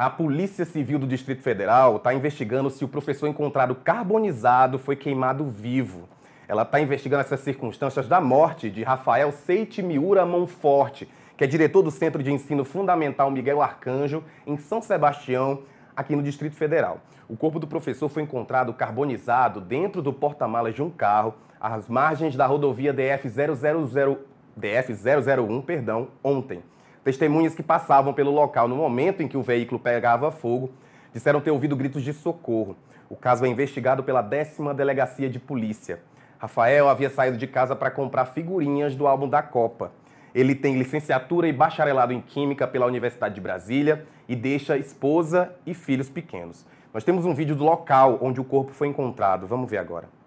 A Polícia Civil do Distrito Federal está investigando se o professor encontrado carbonizado foi queimado vivo. Ela está investigando essas circunstâncias da morte de Rafael Seite Miura Monforte, que é diretor do Centro de Ensino Fundamental Miguel Arcanjo, em São Sebastião, aqui no Distrito Federal. O corpo do professor foi encontrado carbonizado dentro do porta-malas de um carro, às margens da rodovia DF, DF 001 perdão, ontem. Testemunhas que passavam pelo local no momento em que o veículo pegava fogo disseram ter ouvido gritos de socorro. O caso é investigado pela décima delegacia de polícia. Rafael havia saído de casa para comprar figurinhas do álbum da Copa. Ele tem licenciatura e bacharelado em Química pela Universidade de Brasília e deixa esposa e filhos pequenos. Nós temos um vídeo do local onde o corpo foi encontrado. Vamos ver agora.